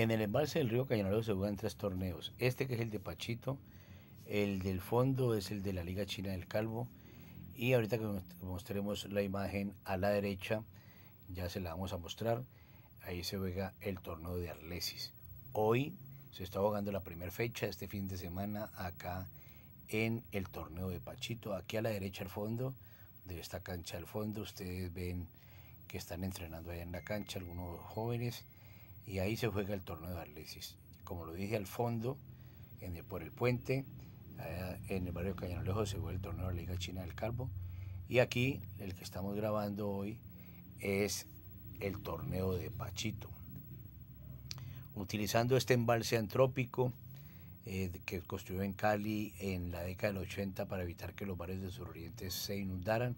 En el embalse del río Cayanaro se juegan tres torneos. Este que es el de Pachito, el del fondo es el de la Liga China del Calvo. Y ahorita que mostremos la imagen a la derecha, ya se la vamos a mostrar. Ahí se juega el torneo de Arlesis. Hoy se está abogando la primera fecha, este fin de semana, acá en el torneo de Pachito. Aquí a la derecha al fondo, de esta cancha al fondo, ustedes ven que están entrenando ahí en la cancha algunos jóvenes y ahí se juega el torneo de Arlesis. Como lo dije al fondo, en el, por el puente, en el barrio Cañonalejo se juega el torneo de la Liga China del Calvo. Y aquí, el que estamos grabando hoy, es el torneo de Pachito. Utilizando este embalse antrópico eh, que construyó en Cali en la década del 80 para evitar que los barrios sus orientes se inundaran,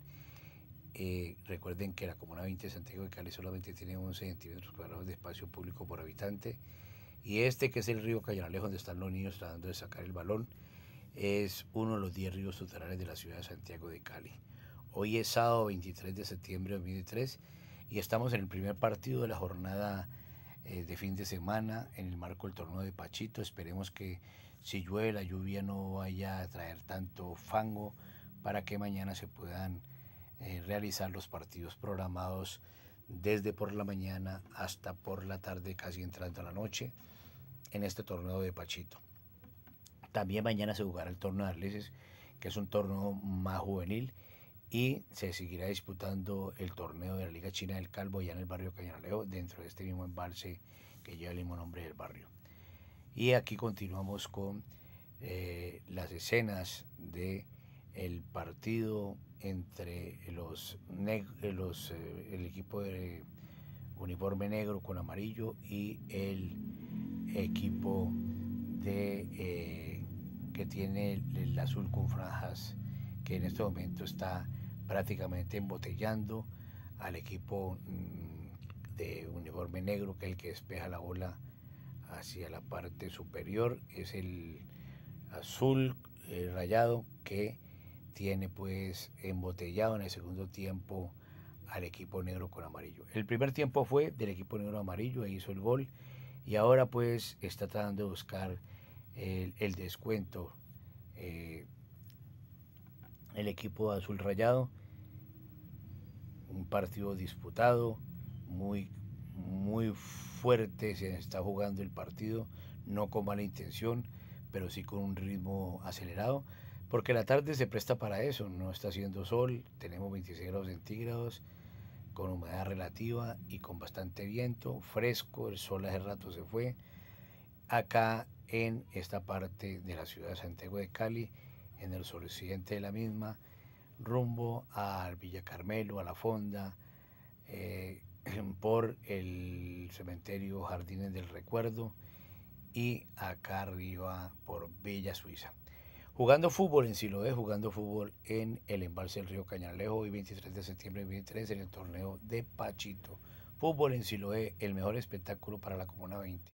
eh, recuerden que la Comuna 20 de Santiago de Cali solamente tiene 11 centímetros cuadrados de espacio público por habitante. Y este, que es el río lejos donde están los niños tratando de sacar el balón, es uno de los 10 ríos subterráneos de la ciudad de Santiago de Cali. Hoy es sábado 23 de septiembre de 2003 y estamos en el primer partido de la jornada eh, de fin de semana en el marco del torneo de Pachito. Esperemos que si llueve la lluvia no vaya a traer tanto fango para que mañana se puedan eh, realizar los partidos programados desde por la mañana hasta por la tarde, casi entrando a la noche, en este torneo de Pachito. También mañana se jugará el torneo de Arleses, que es un torneo más juvenil, y se seguirá disputando el torneo de la Liga China del Calvo ya en el barrio Cañanaleo, dentro de este mismo embalse que lleva el mismo nombre del barrio. Y aquí continuamos con eh, las escenas de el partido entre los, los eh, el equipo de uniforme negro con amarillo y el equipo de eh, que tiene el, azul con franjas que en este momento está prácticamente embotellando al equipo mm, de uniforme negro que es el que despeja la bola hacia la parte superior es el azul eh, rayado que tiene pues embotellado en el segundo tiempo al equipo negro con amarillo. El primer tiempo fue del equipo negro amarillo e hizo el gol y ahora pues está tratando de buscar el, descuento eh, el equipo azul rayado. Un partido disputado, muy, muy fuerte se está jugando el partido, no con mala intención, pero sí con un ritmo acelerado porque la tarde se presta para eso, no está haciendo sol, tenemos 26 grados centígrados, con humedad relativa y con bastante viento, fresco, el sol hace rato se fue, acá en esta parte de la ciudad de Santiago de Cali, en el suroccidente de la misma, rumbo al Villa Carmelo, a la Fonda, eh, por el cementerio Jardines del Recuerdo y acá arriba por Bella Suiza. Jugando fútbol en Siloé, jugando fútbol en el embalse del río Cañalejo, y 23 de septiembre de 2013 en el torneo de Pachito. Fútbol en Siloé, el mejor espectáculo para la Comuna 20.